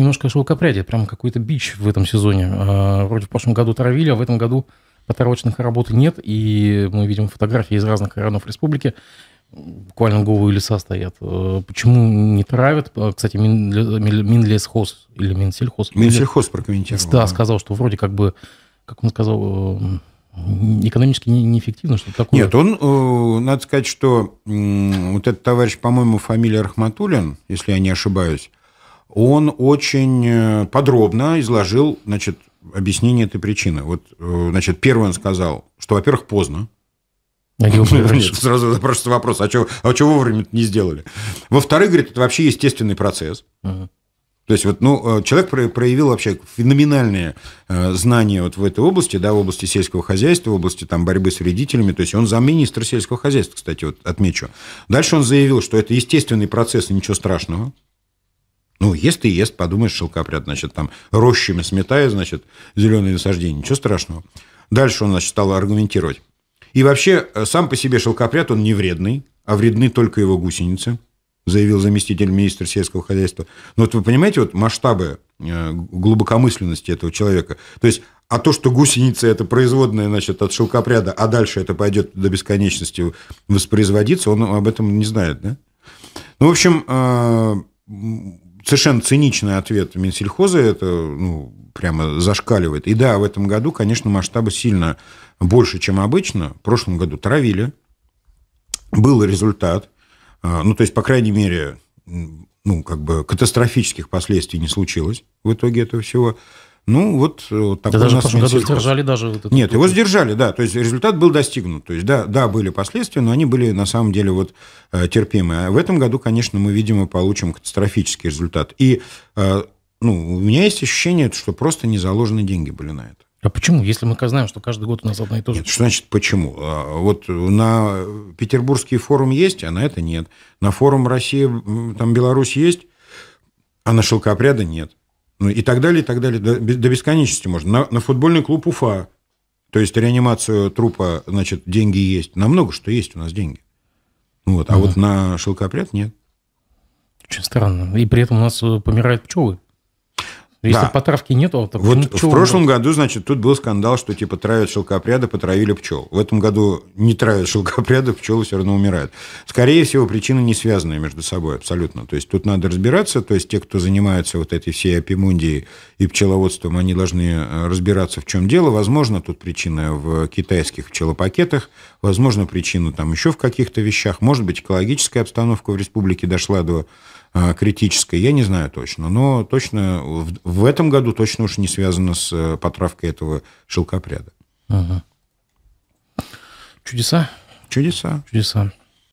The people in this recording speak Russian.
немножко шелкопряди, прям какой-то бич в этом сезоне. А, вроде в прошлом году травили, а в этом году поторочных работ нет, и мы видим фотографии из разных районов республики, буквально голые леса стоят. А, почему не травят? А, кстати, Минлесхоз или Минсельхоз. Минсельхоз прокомментировал. Да, сказал, что вроде как бы, как он сказал, э, экономически неэффективно, что такое. Нет, он, э, надо сказать, что вот этот товарищ, по-моему, фамилия Рахматулин, если я не ошибаюсь, он очень э, подробно изложил, значит, объяснение этой причины. Вот, э, значит, первый он сказал, что, во-первых, поздно. Нет, сразу запрашивается вопрос, а чего, а чего вовремя не сделали? Во-вторых, говорит, это вообще естественный процесс. Ага. То есть вот, ну, э, человек проявил вообще феноменальные знания вот в этой области, да, в области сельского хозяйства, в области там, борьбы с вредителями. То есть он замминистра сельского хозяйства, кстати, вот отмечу. Дальше он заявил, что это естественный процесс, и ничего страшного. Ну, ест и ест, подумаешь, шелкопряд, значит, там рощами сметая, значит, зеленые насаждения. Ничего страшного. Дальше он, значит, стал аргументировать. И вообще, э, сам по себе шелкопряд, он не вредный, а вредны только его гусеницы, заявил заместитель министра сельского хозяйства. Но вот вы понимаете, вот масштабы э, глубокомысленности этого человека. То есть, а то, что гусеницы – это производная, значит, от шелкопряда, а дальше это пойдет до бесконечности воспроизводиться, он об этом не знает, да? Ну, в общем, э, совершенно циничный ответ Минсельхоза, это ну, прямо зашкаливает. И да, в этом году, конечно, масштабы сильно больше, чем обычно. В прошлом году травили, был результат. А, ну, то есть, по крайней мере, ну, как бы катастрофических последствий не случилось в итоге этого всего. Ну, вот, э, вот такой да даже у нас в году сдержали даже... Вот этот, Нет, его сдержали, да. То есть результат был достигнут. То есть, да, да, были последствия, но они были на самом деле вот э, терпимые. А в этом году, конечно, мы, видимо, получим катастрофический результат. И э, ну, у меня есть ощущение, что просто не заложены деньги были на это. А почему, если мы знаем, что каждый год у нас одна и то же? Нет, что значит почему? Вот на Петербургский форум есть, а на это нет. На форум Россия, там Беларусь есть, а на шелкопряда нет ну и так далее, и так далее, до, до бесконечности можно. На, на футбольный клуб Уфа, то есть реанимацию трупа, значит, деньги есть. Намного что есть у нас деньги. Ну вот, а угу. вот на шелкопряд нет. Очень странно. И при этом у нас э, помирают пчелы. Если да. потравки нет, то вот пчел ну, в прошлом нет. году, значит, тут был скандал, что типа травят шелкопряда, потравили пчел. В этом году не травят шелкопряда, пчелы все равно умирают. Скорее всего, причины не связаны между собой абсолютно. То есть тут надо разбираться, то есть те, кто занимается вот этой всей апимундией и пчеловодством, они должны э, разбираться, в чем дело. Возможно, тут причина в китайских пчелопакетах, возможно, причина там еще в каких-то вещах. Может быть, экологическая обстановка в республике дошла до а, критическое, я не знаю точно, но точно в, в этом году точно уж не связано с э, потравкой этого шелкопряда. Ага. Чудеса? Чудеса. Чудеса.